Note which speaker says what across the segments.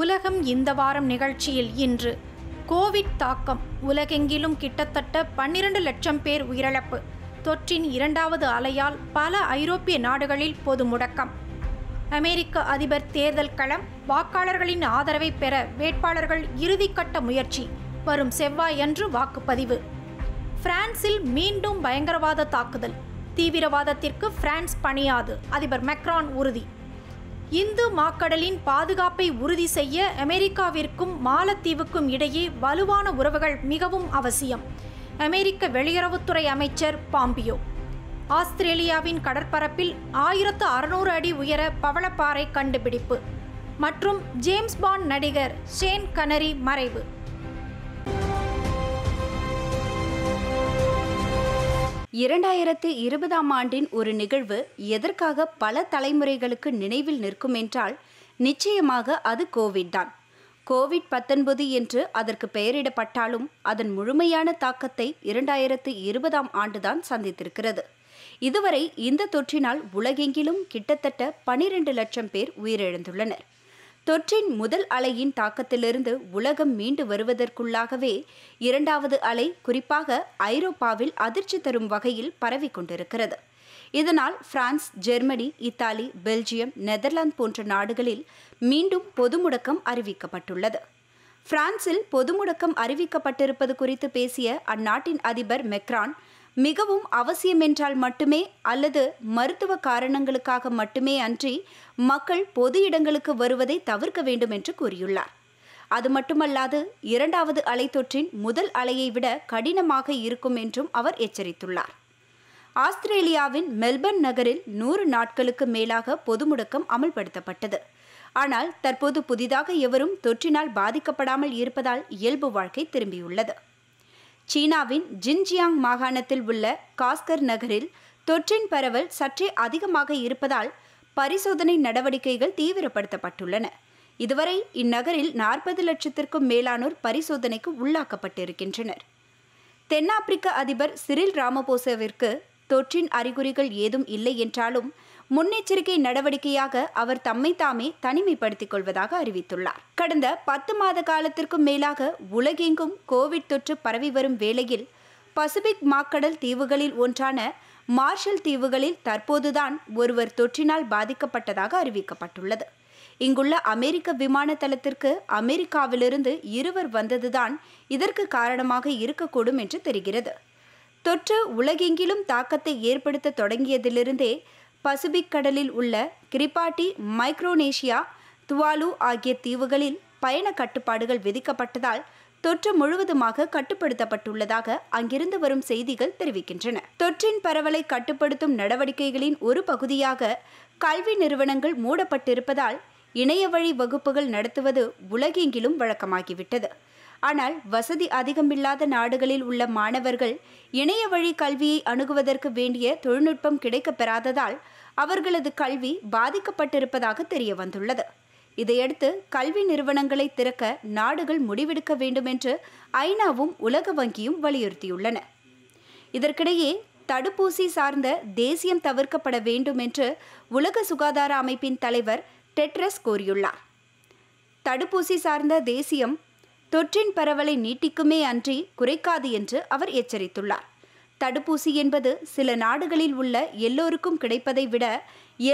Speaker 1: உலகம் இந்த வாரம் நிகழ்ச்சியில் இன்று கோவிட் தாக்கம் உலகெங்கிலும் கிட்டத்தட்ட பன்னிரண்டு லட்சம் பேர் உயிரிழப்பு தொற்றின் இரண்டாவது அலையால் பல ஐரோப்பிய நாடுகளில் பொது முடக்கம் அமெரிக்க அதிபர் தேர்தல் களம் வாக்காளர்களின் ஆதரவை பெற வேட்பாளர்கள் இறுதிக்கட்ட முயற்சி வரும் செவ்வாயன்று வாக்குப்பதிவு பிரான்சில் மீண்டும் பயங்கரவாத தாக்குதல் தீவிரவாதத்திற்கு பிரான்ஸ் பணியாது அதிபர் மெக்ரான் உறுதி இந்து மாக்கடலின் பாதுகாப்பை உறுதி செய்ய அமெரிக்காவிற்கும் மாலத்தீவுக்கும் இடையே வலுவான உறவுகள் மிகவும் அவசியம் அமெரிக்க வெளியுறவுத்துறை அமைச்சர் பாம்பியோ ஆஸ்திரேலியாவின் கடற்பரப்பில் ஆயிரத்து அறுநூறு அடி உயர பவளப்பாறை கண்டுபிடிப்பு மற்றும் ஜேம்ஸ் பாண்ட் நடிகர் ஷேன் கனரி மறைவு இரண்டாயிரத்து இருபதாம் ஆண்டின் ஒரு நிகழ்வு எதற்காக பல தலைமுறைகளுக்கு நினைவில் நிற்கும் என்றால் நிச்சயமாக அது கோவிட் தான் கோவிட் பத்தொன்பது என்று அதற்கு பெயரிடப்பட்டாலும் அதன் முழுமையான தாக்கத்தை இரண்டாயிரத்து இருபதாம் ஆண்டுதான் சந்தித்திருக்கிறது இதுவரை இந்த தொற்றினால் உலகெங்கிலும் கிட்டத்தட்ட பனிரெண்டு லட்சம் பேர் உயிரிழந்துள்ளனர் தொற்றின் முதல் அலையின் தாக்கத்திலிருந்து உலகம் மீண்டு வருவதற்குள்ளாகவே இரண்டாவது அலை குறிப்பாக ஐரோப்பாவில் அதிர்ச்சி தரும் வகையில் பரவி கொண்டிருக்கிறது இதனால் France Germany Italy Belgium Netherlands போன்ற நாடுகளில் மீண்டும் பொது முடக்கம் அறிவிக்கப்பட்டுள்ளது பிரான்சில் பொது முடக்கம் அறிவிக்கப்பட்டிருப்பது குறித்து பேசிய அந்நாட்டின் அதிபர் மெக்ரான் மிகவும் அவசியம் என்றால் மட்டுமே அல்லது மருத்துவ காரணங்களுக்காக மட்டுமே அன்றி மக்கள் பொது இடங்களுக்கு வருவதை தவிர்க்க வேண்டும் என்று கூறியுள்ளார் அது மட்டுமல்லாது இரண்டாவது அலை தொற்றின் முதல் அலையை விட கடினமாக இருக்கும் என்றும் அவர் எச்சரித்துள்ளார் ஆஸ்திரேலியாவின் மெல்பர்ன் நகரில் நூறு நாட்களுக்கு மேலாக பொது முடக்கம் அமல்படுத்தப்பட்டது ஆனால் தற்போது புதிதாக எவரும் தொற்றினால் பாதிக்கப்படாமல் இருப்பதால் இயல்பு வாழ்க்கை திரும்பியுள்ளது சீனாவின் ஜின்ஜியாங் மாகாணத்தில் உள்ள காஸ்கர் நகரில் தொற்றின் பரவல் சற்றே அதிகமாக இருப்பதால் பரிசோதனை நடவடிக்கைகள் தீவிரப்படுத்தப்பட்டுள்ளன இதுவரை இந்நகரில் நாற்பது லட்சத்திற்கும் மேலானோர் பரிசோதனைக்கு உள்ளாக்கப்பட்டிருக்கின்றனர் தென்னாப்பிரிக்க அதிபர் சிறில் ராமபோசவிற்கு தொற்றின் அறிகுறிகள் ஏதும் இல்லை என்றாலும் முன்னெச்சரிக்கை நடவடிக்கையாக அவர் தம்மை தாமே தனிமைப்படுத்திக் கொள்வதாக அறிவித்துள்ளார் கடந்த பத்து மாத காலத்திற்கும் மேலாக உலகெங்கும் கோவிட் தொற்று பரவி வரும் வேளையில் பசிபிக் மாக்கடல் தீவுகளில் ஒன்றான மார்ஷல் தீவுகளில் தற்போதுதான் ஒருவர் தொற்றினால் பாதிக்கப்பட்டதாக அறிவிக்கப்பட்டுள்ளது இங்குள்ள அமெரிக்க விமான தளத்திற்கு அமெரிக்காவிலிருந்து இருவர் வந்ததுதான் இதற்கு காரணமாக இருக்கக்கூடும் என்று தெரிகிறது தொற்று உலகெங்கிலும் தாக்கத்தை ஏற்படுத்த தொடங்கியதிலிருந்தே பசிபிக் கடலில் உள்ள கிரிபாட்டி மைக்ரோனேஷியா துவாலு ஆகிய தீவுகளில் பயண கட்டுப்பாடுகள் விதிக்கப்பட்டதால் தொற்று முழுவதுமாக கட்டுப்படுத்தப்பட்டுள்ளதாக அங்கிருந்து வரும் செய்திகள் தெரிவிக்கின்றன தொற்றின் பரவலை கட்டுப்படுத்தும் நடவடிக்கைகளின் ஒரு பகுதியாக கல்வி நிறுவனங்கள் மூடப்பட்டிருப்பதால் இணைய வழி வகுப்புகள் நடத்துவது உலகெங்கிலும் வழக்கமாகிவிட்டது ஆனால் வசதி அதிகமில்லாத நாடுகளில் உள்ள மாணவர்கள் இணைய வழி கல்வியை அணுகுவதற்கு வேண்டிய தொழில்நுட்பம் கிடைக்கப்பெறாததால் அவர்களது கல்வி பாதிக்கப்பட்டிருப்பதாக தெரிய வந்துள்ளது இதையடுத்து கல்வி நிறுவனங்களை திறக்க நாடுகள் முடிவெடுக்க வேண்டும் என்று ஐநாவும் உலக வங்கியும் வலியுறுத்தியுள்ளன இதற்கிடையே தடுப்பூசி சார்ந்த தேசியம் தவிர்க்கப்பட வேண்டும் என்று உலக சுகாதார அமைப்பின் தலைவர் டெட்ரஸ் கூறியுள்ளார் தடுப்பூசி சார்ந்த தேசியம் தொற்றின் பரவலை நீட்டிக்குமே அன்றி குறைக்காது என்று அவர் எச்சரித்துள்ளார் தடுப்பூசி என்பது சில நாடுகளில் உள்ள எல்லோருக்கும் கிடைப்பதை விட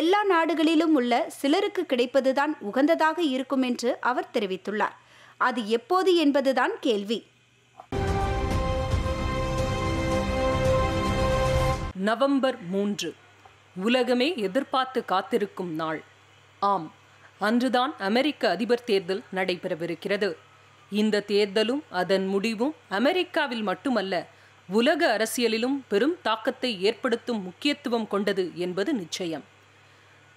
Speaker 1: எல்லா நாடுகளிலும் உள்ள சிலருக்கு கிடைப்பதுதான் உகந்ததாக இருக்கும் என்று அவர் தெரிவித்துள்ளார் அது எப்போது என்பதுதான் கேள்வி
Speaker 2: நவம்பர் மூன்று உலகமே எதிர்பார்த்து காத்திருக்கும் நாள் ஆம் அன்றுதான் அமெரிக்க அதிபர் தேர்தல் நடைபெறவிருக்கிறது இந்த தேர்தலும் அதன் முடிவும் அமெரிக்காவில் மட்டுமல்ல உலக அரசியலிலும் பெரும் தாக்கத்தை ஏற்படுத்தும் முக்கியத்துவம் கொண்டது என்பது நிச்சயம்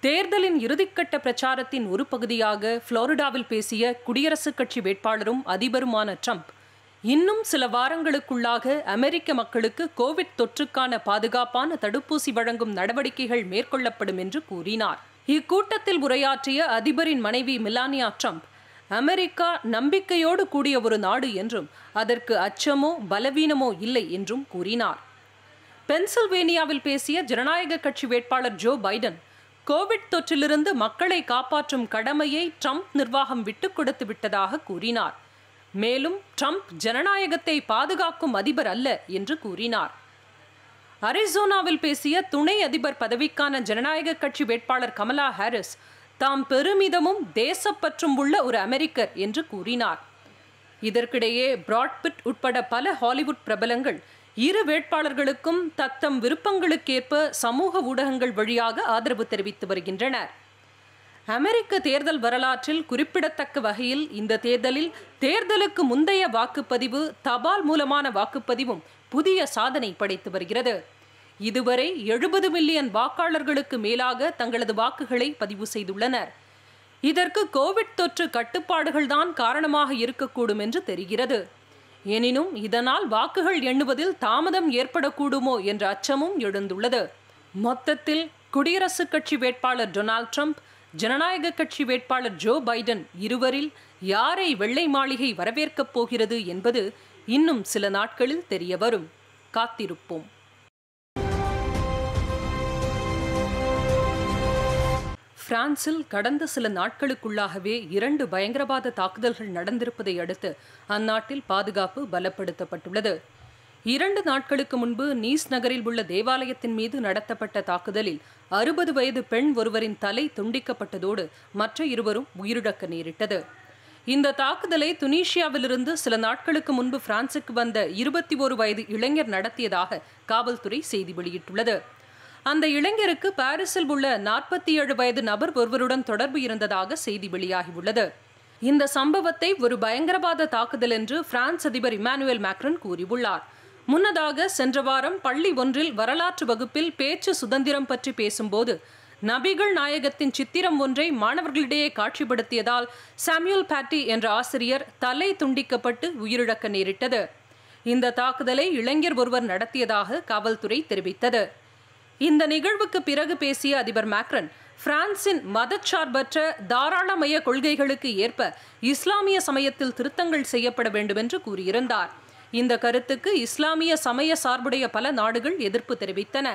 Speaker 2: தேர்தலின் இறுதிக்கட்ட பிரச்சாரத்தின் ஒரு பகுதியாக புளோரிடாவில் பேசிய குடியரசுக் கட்சி வேட்பாளரும் அதிபருமான ட்ரம்ப் இன்னும் சில வாரங்களுக்குள்ளாக அமெரிக்க மக்களுக்கு கோவிட் தொற்றுக்கான பாதுகாப்பான தடுப்பூசி வழங்கும் நடவடிக்கைகள் மேற்கொள்ளப்படும் என்று கூறினார் இக்கூட்டத்தில் உரையாற்றிய அதிபரின் மனைவி மிலானியா ட்ரம்ப் அமெரிக்கா நம்பிக்கையோடு கூடிய ஒரு நாடு என்றும் அதற்கு அச்சமோ பலவீனமோ இல்லை என்றும் கூறினார் பென்சில்வேனியாவில் பேசிய ஜனநாயக கட்சி வேட்பாளர் ஜோ பைடன் கோவிட் தொற்றிலிருந்து மக்களை காப்பாற்றும் கடமையை ட்ரம்ப் நிர்வாகம் விட்டுக் கொடுத்து விட்டதாக கூறினார் மேலும் ட்ரம்ப் ஜனநாயகத்தை பாதுகாக்கும் அதிபர் அல்ல என்று கூறினார் அரிசோனாவில் பேசிய துணை அதிபர் பதவிக்கான ஜனநாயக கட்சி வேட்பாளர் கமலா ஹாரிஸ் தாம் பெருமிதமும் தேசப்பற்றும் உள்ள ஒரு அமெரிக்கர் என்று கூறினார் இதற்கிடையே பிராட்பிட் உட்பட பல ஹாலிவுட் பிரபலங்கள் இரு வேட்பாளர்களுக்கும் தத்தம் விருப்பங்களுக்கேற்ப சமூக ஊடகங்கள் வழியாக ஆதரவு தெரிவித்து வருகின்றனர் அமெரிக்க தேர்தல் வரலாற்றில் குறிப்பிடத்தக்க வகையில் இந்த தேர்தலில் தேர்தலுக்கு முந்தைய வாக்குப்பதிவு தபால் மூலமான வாக்குப்பதிவும் புதிய சாதனை படைத்து வருகிறது இதுவரை எழுபது மில்லியன் வாக்காளர்களுக்கு மேலாக தங்களது வாக்குகளை பதிவு செய்துள்ளனர் இதற்கு கோவிட் தொற்று கட்டுப்பாடுகள்தான் காரணமாக இருக்கக்கூடும் என்று தெரிகிறது எனினும் இதனால் வாக்குகள் எண்ணுவதில் தாமதம் ஏற்படக்கூடுமோ என்ற அச்சமும் எழுந்துள்ளது மொத்தத்தில் குடியரசுக் கட்சி வேட்பாளர் டொனால்ட் ட்ரம்ப் ஜனநாயக கட்சி வேட்பாளர் ஜோ பைடன் இருவரில் யாரை வெள்ளை மாளிகை வரவேற்கப் போகிறது என்பது இன்னும் சில நாட்களில் தெரியவரும் காத்திருப்போம் பிரான்சில் கடந்த சில நாட்களுக்குள்ளாகவே இரண்டு பயங்கரவாத தாக்குதல்கள் நடந்திருப்பதை அடுத்து அந்நாட்டில் பாதுகாப்பு பலப்படுத்தப்பட்டுள்ளது இரண்டு நாட்களுக்கு முன்பு நீஸ் நகரில் உள்ள தேவாலயத்தின் மீது நடத்தப்பட்ட தாக்குதலில் அறுபது வயது பெண் ஒருவரின் தலை துண்டிக்கப்பட்டதோடு மற்ற இருவரும் உயிரிழக்க நேரிட்டது இந்த தாக்குதலை துனிஷியாவிலிருந்து சில நாட்களுக்கு முன்பு பிரான்சுக்கு வந்த இருபத்தி ஒரு வயது இளைஞர் நடத்தியதாக காவல்துறை செய்தி வெளியிட்டுள்ளது அந்த இளைஞருக்கு பாரிஸில் உள்ள நாற்பத்தி ஏழு வயது நபர் ஒருவருடன் தொடர்பு இருந்ததாக செய்தி வெளியாகியுள்ளது இந்த சம்பவத்தை ஒரு பயங்கரவாத தாக்குதல் என்று பிரான்ஸ் அதிபர் இமானுவேல் மேக்ரன் கூறியுள்ளார் முன்னதாக சென்ற வாரம் பள்ளி ஒன்றில் வரலாற்று வகுப்பில் பேச்சு சுதந்திரம் பற்றி பேசும்போது நபிகள் நாயகத்தின் சித்திரம் ஒன்றை மாணவர்களிடையே காட்சிப்படுத்தியதால் சாமியூல் பேட்டி என்ற ஆசிரியர் தலை துண்டிக்கப்பட்டு உயிரிழக்க நேரிட்டது இந்த தாக்குதலை இளைஞர் ஒருவர் நடத்தியதாக காவல்துறை தெரிவித்தது இந்த நிகழ்வுக்கு பிறகு பேசிய அதிபர் மேக்ரன் பிரான்சின் மதச்சார்பற்ற தாராளமய கொள்கைகளுக்கு ஏற்ப இஸ்லாமிய சமயத்தில் திருத்தங்கள் செய்யப்பட வேண்டும் என்று கூறியிருந்தார் இந்த கருத்துக்கு இஸ்லாமிய சமய சார்புடைய பல நாடுகள் எதிர்ப்பு தெரிவித்தன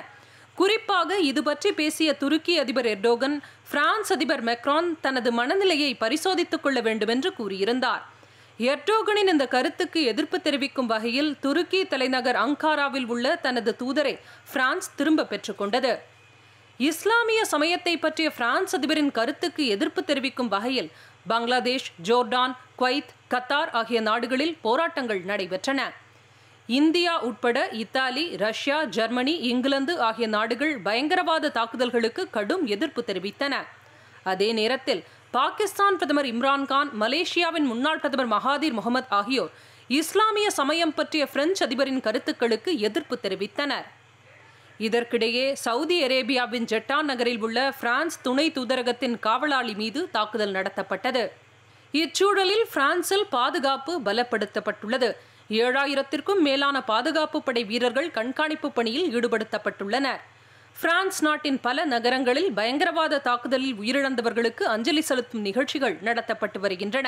Speaker 2: குறிப்பாக இது பற்றி பேசிய துருக்கி அதிபர் எர்டோகன் பிரான்ஸ் அதிபர் மெக்ரான் தனது மனநிலையை பரிசோதித்துக் கொள்ள வேண்டும் என்று கூறியிருந்தார் எர்டோகனின் இந்த கருத்துக்கு எதிர்ப்பு தெரிவிக்கும் வகையில் துருக்கி தலைநகர் அங்காராவில் உள்ள தனது தூதரை பிரான்ஸ் திரும்ப பெற்றுக்கொண்டது இஸ்லாமிய சமயத்தை பற்றிய பிரான்ஸ் அதிபரின் கருத்துக்கு எதிர்ப்பு தெரிவிக்கும் வகையில் பங்களாதேஷ் ஜோர்டான் குவைத் கத்தார் ஆகிய நாடுகளில் போராட்டங்கள் நடைபெற்றன இந்தியா உட்பட இத்தாலி ரஷ்யா ஜெர்மனி இங்கிலாந்து ஆகிய நாடுகள் பயங்கரவாத தாக்குதல்களுக்கு கடும் எதிர்ப்பு தெரிவித்தன அதே நேரத்தில் பாகிஸ்தான் பிரதமர் இம்ரான்கான் மலேசியாவின் முன்னாள் பிரதமர் மகாதீர் முகமது ஆகியோர் இஸ்லாமிய சமயம் பற்றிய பிரெஞ்சு அதிபரின் கருத்துக்களுக்கு எதிர்ப்பு தெரிவித்தனர் இதற்கிடையே சவுதி அரேபியாவின் ஜெட்டா நகரில் உள்ள பிரான்ஸ் துணை தூதரகத்தின் காவலாளி மீது தாக்குதல் நடத்தப்பட்டது இச்சூழலில் பிரான்சில் பாதுகாப்பு பலப்படுத்தப்பட்டுள்ளது ஏழாயிரத்திற்கும் மேலான பாதுகாப்பு படை வீரர்கள் கண்காணிப்பு பணியில் ஈடுபடுத்தப்பட்டுள்ளனர் பிரான்ஸ் நாட்டின் பல நகரங்களில் பயங்கரவாத தாக்குதலில் உயிரிழந்தவர்களுக்கு அஞ்சலி செலுத்தும் நிகழ்ச்சிகள் நடத்தப்பட்டு வருகின்றன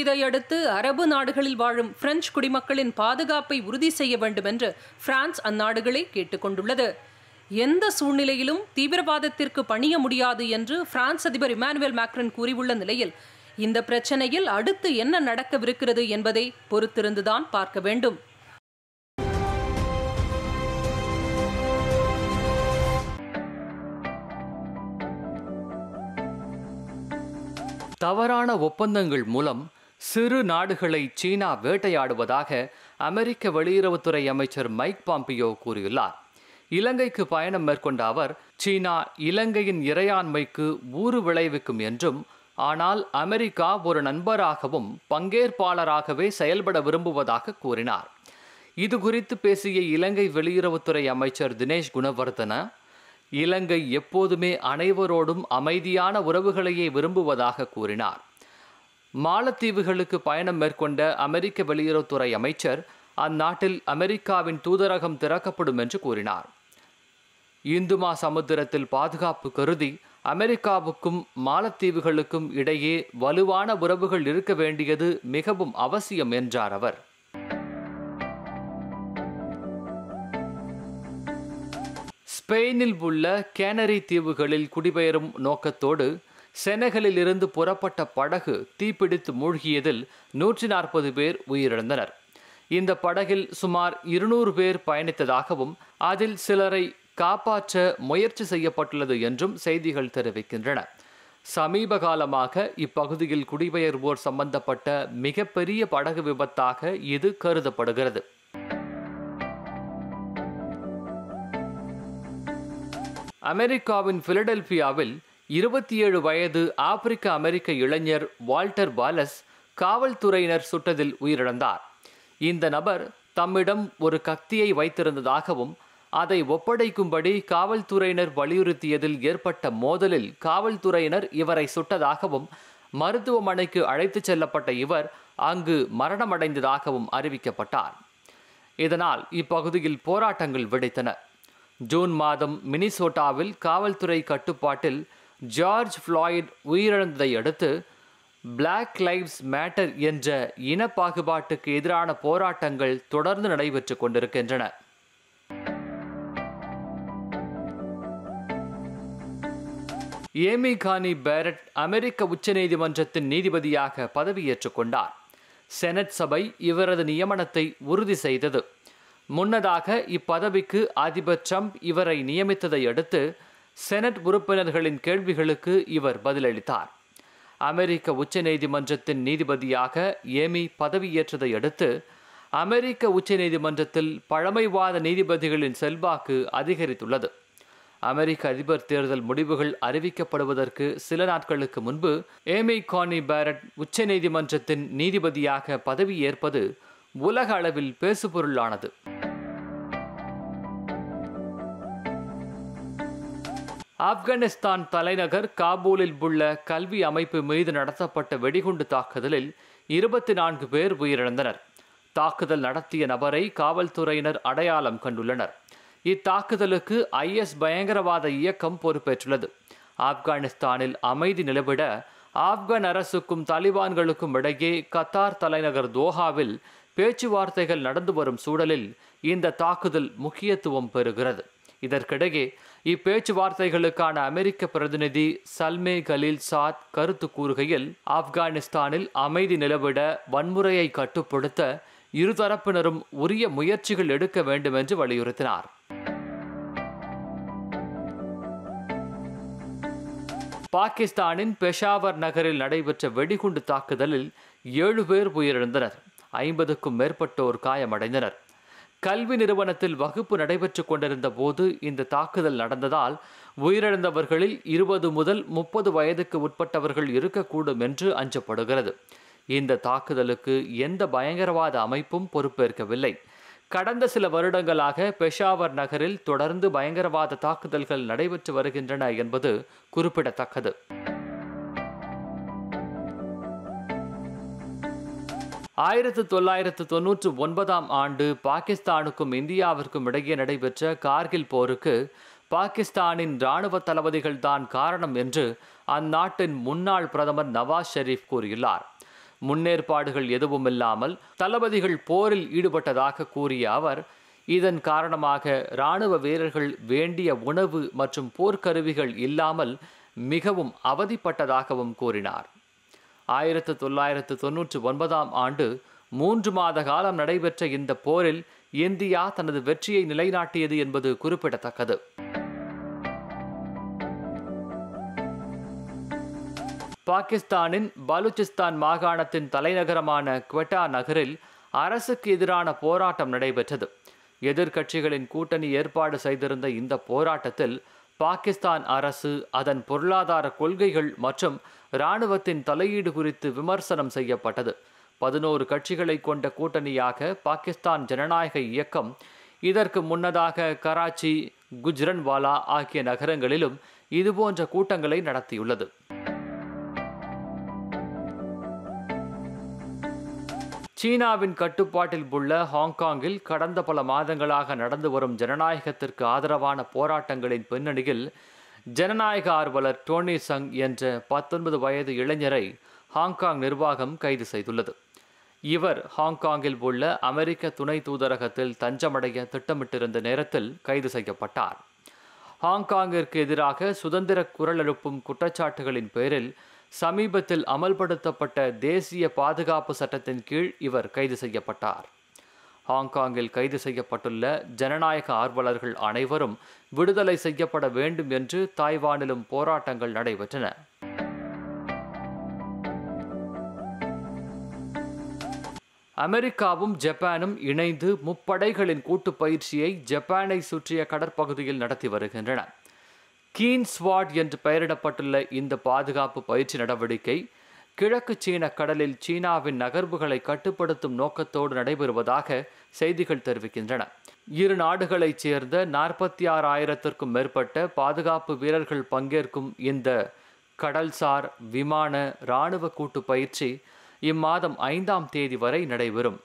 Speaker 2: இதையடுத்து அரபு நாடுகளில் வாழும் பிரெஞ்சு குடிமக்களின் பாதுகாப்பை உறுதி செய்ய வேண்டும் என்று பிரான்ஸ் அந்நாடுகளை கேட்டுக்கொண்டுள்ளது எந்த சூழ்நிலையிலும் தீவிரவாதத்திற்கு பணிய முடியாது என்று பிரான்ஸ் அதிபர் இமானுவேல் மேக்ரன் கூறியுள்ள நிலையில் இந்த பிரச்சனையில் அடுத்து என்ன நடக்கவிருக்கிறது என்பதை பொறுத்திருந்துதான் பார்க்க வேண்டும்
Speaker 3: தவறான ஒப்பந்தங்கள் மூலம் சிறு நாடுகளை சீனா வேட்டையாடுவதாக அமெரிக்க வெளியுறவுத்துறை அமைச்சர் மைக் பாம்பியோ கூறியுள்ளார் இலங்கைக்கு பயணம் மேற்கொண்ட அவர் சீனா இலங்கையின் இறையாண்மைக்கு ஊறு விளைவிக்கும் என்றும் ஆனால் அமெரிக்கா ஒரு நண்பராகவும் பங்கேற்பாளராகவே செயல்பட விரும்புவதாக கூறினார் இது குறித்து பேசிய இலங்கை வெளியுறவுத்துறை அமைச்சர் தினேஷ் குணவர்தன இலங்கை எப்போதுமே அனைவரோடும் அமைதியான உறவுகளையே விரும்புவதாக கூறினார் மாலத்தீவுகளுக்கு பயணம் மேற்கொண்ட அமெரிக்க வெளியுறவுத்துறை அமைச்சர் அந்நாட்டில் அமெரிக்காவின் தூதரகம் திறக்கப்படும் என்று கூறினார் இந்துமா சமுத்திரத்தில் பாதுகாப்பு கருதி அமெரிக்காவுக்கும் மாலத்தீவுகளுக்கும் இடையே வலுவான உறவுகள் இருக்க வேண்டியது மிகவும் அவசியம் என்றார் அவர் ஸ்பெயினில் உள்ள கேனரி தீவுகளில் குடிபெயரும் நோக்கத்தோடு செனகலிலிருந்து புறப்பட்ட படகு தீப்பிடித்து மூழ்கியதில் நூற்றி நாற்பது பேர் உயிரிழந்தனர் இந்த படகில் சுமார் இருநூறு பேர் பயணித்ததாகவும் அதில் சிலரை காப்பாற்ற முயற்சி செய்யப்பட்டுள்ளது என்றும் செய்திகள் தெரிவிக்கின்றன சமீப காலமாக இப்பகுதியில் குடிபெயர்வோர் சம்பந்தப்பட்ட மிகப்பெரிய படகு விபத்தாக இது கருதப்படுகிறது அமெரிக்காவின் பிலடெல்பியாவில் இருபத்தி ஏழு வயது ஆப்பிரிக்க அமெரிக்க இளைஞர் வால்டர் பாலஸ் காவல்துறையினர் சுட்டதில் உயிரிழந்தார் இந்த நபர் தம்மிடம் ஒரு கத்தியை வைத்திருந்ததாகவும் அதை ஒப்படைக்கும்படி காவல்துறையினர் வலியுறுத்தியதில் ஏற்பட்ட மோதலில் காவல்துறையினர் இவரை சுட்டதாகவும் மருத்துவமனைக்கு அழைத்துச் செல்லப்பட்ட இவர் அங்கு மரணமடைந்ததாகவும் அறிவிக்கப்பட்டார் இதனால் இப்பகுதியில் போராட்டங்கள் வெடித்தன ஜூன் மாதம் மினிசோட்டாவில் காவல்துறை கட்டுப்பாட்டில் ஜார்ஜ் ஃப்ளாய்ட் உயிரிழந்ததை அடுத்து பிளாக் லைவ்ஸ் மேட்டர் என்ற இன பாகுபாட்டுக்கு எதிரான போராட்டங்கள் தொடர்ந்து நடைபெற்று கொண்டிருக்கின்றன ஏமி கானி பேரட் அமெரிக்க உச்சநீதிமன்றத்தின் நீதிபதியாக பதவியேற்றுக் கொண்டார் செனட் சபை இவரது நியமனத்தை உறுதி செய்தது முன்னதாக இப்பதவிக்கு அதிபர் ட்ரம்ப் இவரை நியமித்ததை அடுத்து செனட் உறுப்பினர்களின் கேள்விகளுக்கு இவர் பதிலளித்தார் அமெரிக்க உச்சநீதிமன்றத்தின் நீதிபதியாக ஏமி பதவியேற்றதை அடுத்து அமெரிக்க உச்சநீதிமன்றத்தில் பழமைவாத நீதிபதிகளின் செல்வாக்கு அதிகரித்துள்ளது அமெரிக்க அதிபர் தேர்தல் முடிவுகள் அறிவிக்கப்படுவதற்கு சில நாட்களுக்கு முன்பு ஏமி கானி பேரட் உச்சநீதிமன்றத்தின் நீதிபதியாக பதவியேற்பது உலக அளவில் பேசுபொருளானது ஆப்கானிஸ்தான் தலைநகர் காபூலில் உள்ள கல்வி அமைப்பு மீது நடத்தப்பட்ட வெடிகுண்டு தாக்குதலில் இருபத்தி நான்கு பேர் உயிரிழந்தனர் தாக்குதல் நடத்திய நபரை காவல்துறையினர் அடையாளம் கண்டுள்ளனர் இத்தாக்குதலுக்கு ஐஎஸ் பயங்கரவாத இயக்கம் பொறுப்பேற்றுள்ளது ஆப்கானிஸ்தானில் அமைதி நிலவிட ஆப்கான் அரசுக்கும் தாலிபான்களுக்கும் இடையே கத்தார் தலைநகர் தோஹாவில் பேச்சுவார்த்தைகள் நடந்து வரும் சூழலில் இந்த தாக்குதல் முக்கியத்துவம் பெறுகிறது இதற்கிடையே இப்பேச்சுவார்த்தைகளுக்கான அமெரிக்க பிரதிநிதி சல்மே கலீல் சாத் கருத்து கூறுகையில் ஆப்கானிஸ்தானில் அமைதி நிலவிட வன்முறையை கட்டுப்படுத்த இருதரப்பினரும் உரிய முயற்சிகள் எடுக்க வேண்டும் என்று வலியுறுத்தினார் பாகிஸ்தானின் பெஷாவர் நகரில் நடைபெற்ற வெடிகுண்டு தாக்குதலில் ஏழு பேர் உயிரிழந்தனர் ஐம்பதுக்கும் மேற்பட்டோர் காயமடைந்தனர் கல்வி நிறுவனத்தில் வகுப்பு நடைபெற்று கொண்டிருந்த போது இந்த தாக்குதல் நடந்ததால் உயிரிழந்தவர்களில் இருபது முதல் முப்பது வயதுக்கு உட்பட்டவர்கள் இருக்கக்கூடும் என்று அஞ்சப்படுகிறது இந்த தாக்குதலுக்கு எந்த பயங்கரவாத அமைப்பும் பொறுப்பேற்கவில்லை கடந்த சில வருடங்களாக பெஷாவர் நகரில் தொடர்ந்து பயங்கரவாத தாக்குதல்கள் நடைபெற்று வருகின்றன என்பது குறிப்பிடத்தக்கது ஆயிரத்து தொள்ளாயிரத்து தொன்னூற்று ஒன்பதாம் ஆண்டு பாகிஸ்தானுக்கும் இந்தியாவிற்கும் இடையே நடைபெற்ற கார்கில் போருக்கு பாகிஸ்தானின் இராணுவ தளபதிகள் தான் காரணம் என்று அந்நாட்டின் முன்னாள் பிரதமர் நவாஸ் ஷெரீப் கூறியுள்ளார் முன்னேற்பாடுகள் எதுவுமில்லாமல் தளபதிகள் போரில் ஈடுபட்டதாக கூறிய அவர் இதன் காரணமாக இராணுவ வீரர்கள் வேண்டிய உணவு மற்றும் போர்க்கருவிகள் இல்லாமல் மிகவும் அவதிப்பட்டதாகவும் கூறினார் ஆயிரத்து தொள்ளாயிரத்து தொன்னூற்றி ஒன்பதாம் ஆண்டு மூன்று மாத காலம் நடைபெற்ற இந்த போரில் இந்தியா தனது வெற்றியை நிலைநாட்டியது என்பது குறிப்பிடத்தக்கது பாகிஸ்தானின் பலுச்சிஸ்தான் மாகாணத்தின் தலைநகரமான குவெட்டா நகரில் அரசுக்கு எதிரான போராட்டம் நடைபெற்றது எதிர்க்கட்சிகளின் கூட்டணி ஏற்பாடு செய்திருந்த இந்த போராட்டத்தில் பாகிஸ்தான் அரசு அதன் பொருளாதார கொள்கைகள் மற்றும் இராணுவத்தின் தலையீடு குறித்து விமர்சனம் செய்யப்பட்டது பதினோரு கட்சிகளை கொண்ட கூட்டணியாக பாகிஸ்தான் ஜனநாயக இயக்கம் இதற்கு முன்னதாக கராச்சி குஜ்ரன்வாலா ஆகிய நகரங்களிலும் இதுபோன்ற கூட்டங்களை நடத்தியுள்ளது சீனாவின் கட்டுப்பாட்டில் உள்ள ஹாங்காங்கில் கடந்த பல மாதங்களாக நடந்து வரும் ஜனநாயகத்திற்கு ஆதரவான போராட்டங்களின் பின்னணியில் ஜனநாயக ஆர்வலர் டோனி சங் என்ற பத்தொன்பது வயது இளைஞரை ஹாங்காங் நிர்வாகம் கைது செய்துள்ளது இவர் ஹாங்காங்கில் உள்ள அமெரிக்க துணை தூதரகத்தில் தஞ்சமடைய திட்டமிட்டிருந்த நேரத்தில் கைது செய்யப்பட்டார் ஹாங்காங்கிற்கு எதிராக சுதந்திர குரல் எழுப்பும் குற்றச்சாட்டுகளின் பேரில் சமீபத்தில் அமல்படுத்தப்பட்ட தேசிய பாதுகாப்பு சட்டத்தின் கீழ் இவர் கைது செய்யப்பட்டார் ஹாங்காங்கில் கைது செய்யப்பட்டுள்ள ஜனநாயக ஆர்வலர்கள் அனைவரும் விடுதலை செய்யப்பட வேண்டும் என்று தாய்வானிலும் போராட்டங்கள் நடைபெற்றன அமெரிக்காவும் ஜப்பானும் இணைந்து முப்படைகளின் கூட்டு பயிற்சியை ஜப்பானை சுற்றிய கடற்பகுதியில் நடத்தி வருகின்றன கீன் ஸ்வாட் என்று பெயரிடப்பட்டுள்ள இந்த பாதுகாப்பு பயிற்சி நடவடிக்கை கிழக்கு சீன கடலில் சீனாவின் நகர்வுகளை கட்டுப்படுத்தும் நோக்கத்தோடு நடைபெறுவதாக செய்திகள் தெரிவிக்கின்றன இரு நாடுகளைச் சேர்ந்த நாற்பத்தி ஆறு ஆயிரத்திற்கும் மேற்பட்ட பாதுகாப்பு வீரர்கள் பங்கேற்கும் இந்த கடல்சார் விமான இராணுவ கூட்டு பயிற்சி இம்மாதம் ஐந்தாம் தேதி வரை நடைபெறும்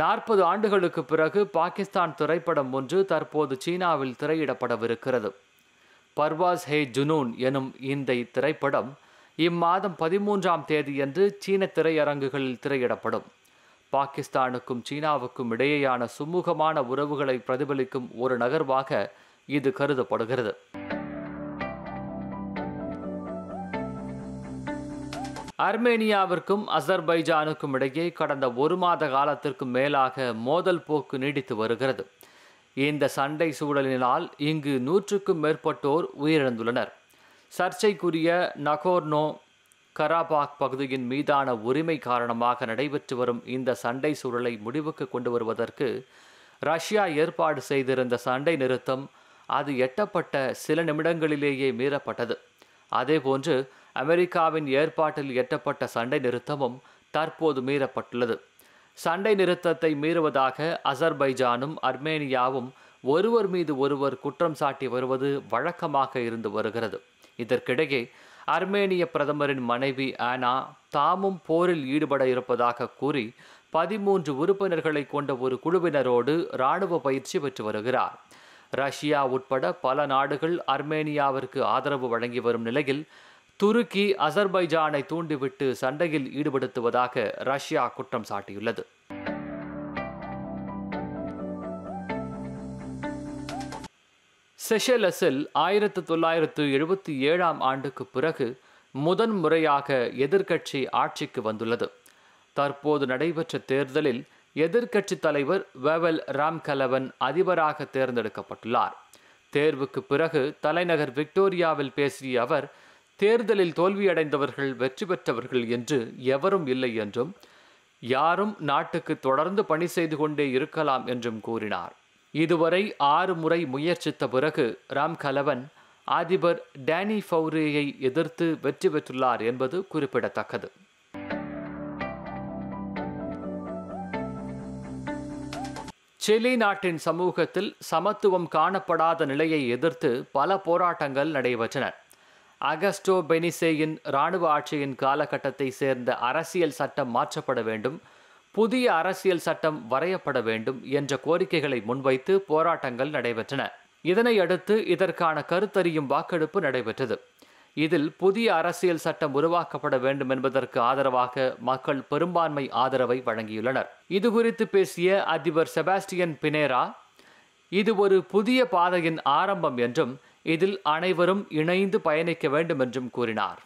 Speaker 3: நாற்பது ஆண்டுகளுக்கு பிறகு பாகிஸ்தான் திரைப்படம் ஒன்று தற்போது சீனாவில் திரையிடப்படவிருக்கிறது பர்வாஸ் ஹே ஜுனூன் எனும் இந்த திரைப்படம் இம்மாதம் பதிமூன்றாம் தேதியன்று சீன திரையரங்குகளில் திரையிடப்படும் பாகிஸ்தானுக்கும் சீனாவுக்கும் இடையேயான சுமூகமான உறவுகளை பிரதிபலிக்கும் ஒரு நகர்வாக இது கருதப்படுகிறது அர்மேனியாவிற்கும் அசர்பைஜானுக்கும் இடையே கடந்த ஒரு மாத காலத்திற்கு மேலாக மோதல் போக்கு நீடித்து வருகிறது இந்த சண்டை சூழலினால் இங்கு நூற்றுக்கும் மேற்பட்டோர் உயிரிழந்துள்ளனர் சர்ச்சைக்குரிய நகோர்னோ கராபாக் பகுதியின் மீதான உரிமை காரணமாக நடைபெற்று வரும் இந்த சண்டை சூழலை முடிவுக்கு கொண்டு வருவதற்கு ரஷ்யா ஏற்பாடு செய்திருந்த சண்டை நிறுத்தம் அது எட்டப்பட்ட சில நிமிடங்களிலேயே மீறப்பட்டது அதேபோன்று அமெரிக்காவின் ஏற்பாட்டில் எட்டப்பட்ட சண்டை நிறுத்தமும் தற்போது மீறப்பட்டுள்ளது சண்டை நிறுத்தத்தை மீறுவதாக அசர்பைஜானும் அர்மேனியாவும் ஒருவர் மீது ஒருவர் குற்றம் சாட்டி வருவது வழக்கமாக இருந்து வருகிறது இதற்கிடையே அர்மேனிய பிரதமரின் மனைவி ஆனா தாமும் போரில் ஈடுபட இருப்பதாக கூறி பதிமூன்று உறுப்பினர்களை கொண்ட ஒரு குழுவினரோடு இராணுவ பயிற்சி பெற்று வருகிறார் ரஷ்யா உட்பட பல நாடுகள் அர்மேனியாவிற்கு ஆதரவு வழங்கி வரும் நிலையில் துருக்கி அசர்பைஜானை தூண்டிவிட்டு சண்டையில் ஈடுபடுத்துவதாக ரஷ்யா குற்றம் சாட்டியுள்ளது செஷலஸில் ஆயிரத்தி தொள்ளாயிரத்து எழுபத்தி ஏழாம் ஆண்டுக்கு பிறகு முதன் முறையாக எதிர்கட்சி ஆட்சிக்கு வந்துள்ளது தற்போது நடைபெற்ற தேர்தலில் எதிர்க்கட்சி தலைவர் ராம் கலவன் அதிபராக தேர்ந்தெடுக்கப்பட்டுள்ளார் தேர்வுக்கு பிறகு தலைநகர் விக்டோரியாவில் பேசிய அவர் தேர்தலில் தோல்வியடைந்தவர்கள் வெற்றி பெற்றவர்கள் என்று எவரும் இல்லை என்றும் யாரும் நாட்டுக்கு தொடர்ந்து பணி செய்து கொண்டே இருக்கலாம் என்றும் கூறினார் இதுவரை ஆறு முறை முயற்சித்த பிறகு ராம் கலவன் அதிபர் டேனி ஃபௌரேயை எதிர்த்து வெற்றி பெற்றுள்ளார் என்பது குறிப்பிடத்தக்கது சிலி நாட்டின் சமூகத்தில் சமத்துவம் காணப்படாத நிலையை எதிர்த்து பல போராட்டங்கள் நடைபெற்றன அகஸ்டோ பெனிசேயின் இராணுவ ஆட்சியின் காலகட்டத்தை சேர்ந்த அரசியல் சட்டம் மாற்றப்பட வேண்டும் புதிய அரசியல் சட்டம் வரையப்பட வேண்டும் என்ற கோரிக்கைகளை முன்வைத்து போராட்டங்கள் நடைபெற்றன இதனையடுத்து இதற்கான கருத்தறியும் வாக்கெடுப்பு நடைபெற்றது இதில் புதிய அரசியல் சட்டம் உருவாக்கப்பட வேண்டும் என்பதற்கு ஆதரவாக மக்கள் பெரும்பான்மை ஆதரவை வழங்கியுள்ளனர் இது குறித்து பேசிய அதிபர் செபாஸ்டியன் பினேரா இது ஒரு புதிய பாதையின் ஆரம்பம் என்றும் இதில் அனைவரும் இணைந்து பயணிக்க வேண்டும் என்றும் கூறினார்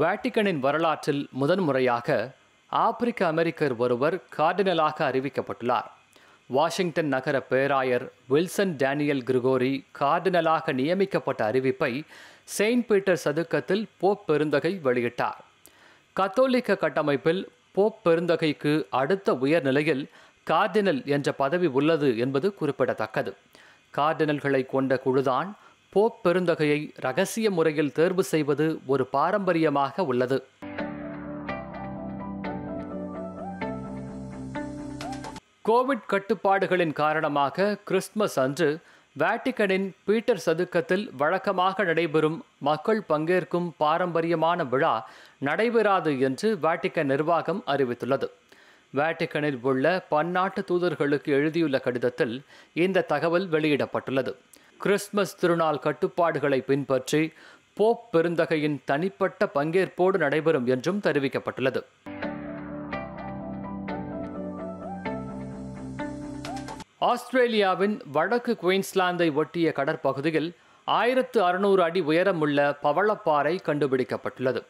Speaker 3: வேட்டிக்கனின் வரலாற்றில் முதன்முறையாக ஆப்பிரிக்க அமெரிக்கர் ஒருவர் கார்டினலாக அறிவிக்கப்பட்டுள்ளார் வாஷிங்டன் நகர பேராயர் வில்சன் டேனியல் கிரிகோரி கார்டினலாக நியமிக்கப்பட்ட அறிவிப்பை செயின்ட் பீட்டர் சதுக்கத்தில் போப் பெருந்தகை வெளியிட்டார் கத்தோலிக்க கட்டமைப்பில் போப் பெருந்தகைக்கு அடுத்த உயர்நிலையில் கார்டினல் என்ற பதவி உள்ளது என்பது குறிப்பிடத்தக்கது கார்டினல்களை கொண்ட குழுதான் போப் பெருந்தகையை ரகசிய முறையில் தேர்வு செய்வது ஒரு பாரம்பரியமாக உள்ளது கோவிட் கட்டுப்பாடுகளின் காரணமாக கிறிஸ்துமஸ் அன்று வேட்டிகனின் பீட்டர் சதுக்கத்தில் வழக்கமாக நடைபெறும் மக்கள் பங்கேற்கும் பாரம்பரியமான விழா நடைபெறாது என்று வேட்டிகன் நிர்வாகம் அறிவித்துள்ளது வேட்டிக்கனில் உள்ள பன்னாட்டு தூதர்களுக்கு எழுதியுள்ள கடிதத்தில் இந்த தகவல் வெளியிடப்பட்டுள்ளது கிறிஸ்துமஸ் திருநாள் கட்டுப்பாடுகளை பின்பற்றி போப் பெருந்தகையின் தனிப்பட்ட பங்கேற்போடு நடைபெறும் என்றும் தெரிவிக்கப்பட்டுள்ளது ஆஸ்திரேலியாவின் வடக்கு குயின்ஸ்லாந்தை ஒட்டிய கடற்பகுதியில் ஆயிரத்து அறுநூறு அடி உயரமுள்ள பவளப்பாறை கண்டுபிடிக்கப்பட்டுள்ளது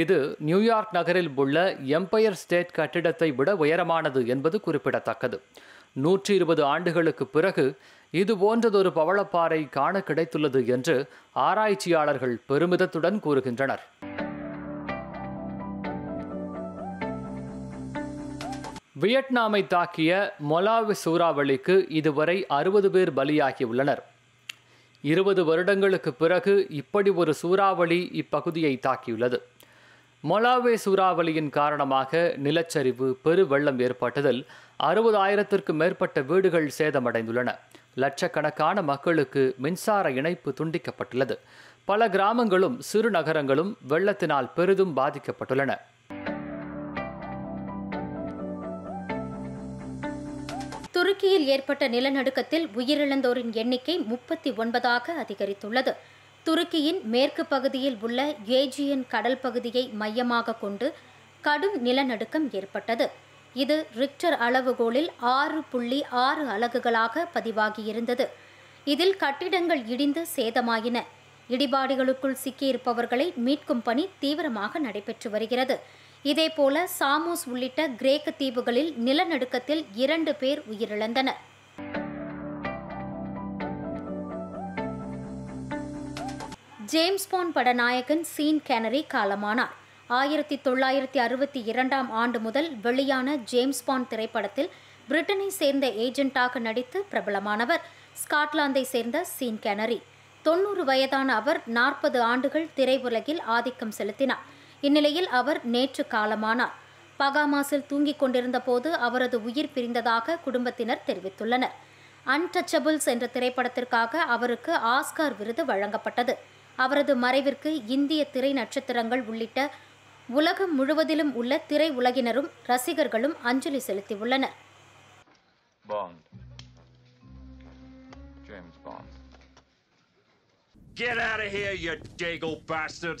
Speaker 3: இது நியூயார்க் நகரில் உள்ள எம்பையர் ஸ்டேட் கட்டிடத்தை விட உயரமானது என்பது குறிப்பிடத்தக்கது நூற்றி இருபது ஆண்டுகளுக்கு பிறகு இது போன்றதொரு பவளப்பாறை காண கிடைத்துள்ளது என்று ஆராய்ச்சியாளர்கள் பெருமிதத்துடன் கூறுகின்றனர் வியட்நாமை தாக்கிய மொலாவி சூறாவளிக்கு இதுவரை அறுபது பேர் பலியாகியுள்ளனர் இருபது வருடங்களுக்கு பிறகு இப்படி ஒரு சூறாவளி இப்பகுதியை தாக்கியுள்ளது மொலாவே சூறாவளியின் காரணமாக நிலச்சரிவு பெருவெள்ளம் ஏற்பட்டதில் அறுபதாயிரத்திற்கும் மேற்பட்ட வீடுகள் சேதமடைந்துள்ளன லட்சக்கணக்கான மக்களுக்கு மின்சார இணைப்பு துண்டிக்கப்பட்டுள்ளது பல கிராமங்களும் சிறு நகரங்களும் வெள்ளத்தினால் பெரிதும் பாதிக்கப்பட்டுள்ளன
Speaker 4: துருக்கியில் ஏற்பட்ட நிலநடுக்கத்தில் உயிரிழந்தோரின் எண்ணிக்கை முப்பத்தி ஒன்பதாக அதிகரித்துள்ளது துருக்கியின் மேற்கு பகுதியில் உள்ள ஏஜியன் கடல் பகுதியை மையமாக கொண்டு கடும் நிலநடுக்கம் ஏற்பட்டது இது ரிக்டர் அளவுகோலில் ஆறு புள்ளி ஆறு அலகுகளாக பதிவாகியிருந்தது இதில் கட்டிடங்கள் இடிந்து சேதமாயின இடிபாடுகளுக்குள் சிக்கியிருப்பவர்களை மீட்கும் பணி தீவிரமாக நடைபெற்று வருகிறது இதேபோல சாமோஸ் உள்ளிட்ட கிரேக்க தீவுகளில் நிலநடுக்கத்தில் இரண்டு பேர் உயிரிழந்தனர் ஜேம்ஸ் போன் பட நாயகன் சீன் கேனரி காலமானார் ஆயிரத்தி தொள்ளாயிரத்தி அறுபத்தி இரண்டாம் ஆண்டு முதல் வெளியான ஜேம்ஸ் பாண்ட் திரைப்படத்தில் பிரிட்டனை சேர்ந்த ஏஜென்ட்டாக நடித்து பிரபலமானவர் ஸ்காட்லாந்தை சேர்ந்த சீன் கேனரி தொன்னூறு வயதான அவர் நாற்பது ஆண்டுகள் திரையுலகில் ஆதிக்கம் செலுத்தினார் இந்நிலையில் அவர் நேற்று காலமானார் பகாமாஸில் தூங்கிக் கொண்டிருந்த போது அவரது உயிர் பிரிந்ததாக குடும்பத்தினர் தெரிவித்துள்ளனர் அன்டச்சபிள்ஸ் என்ற திரைப்படத்திற்காக அவருக்கு ஆஸ்கார் விருது வழங்கப்பட்டது அவரது மறைவிற்கு இந்திய திரை நட்சத்திரங்கள் உள்ளிட்ட உலகம் முழுவதிலும் உள்ள திரை உலகினரும் ரசிகர்களும் அஞ்சலி செலுத்தியுள்ளனர்
Speaker 2: Get out of here, you dago bastard!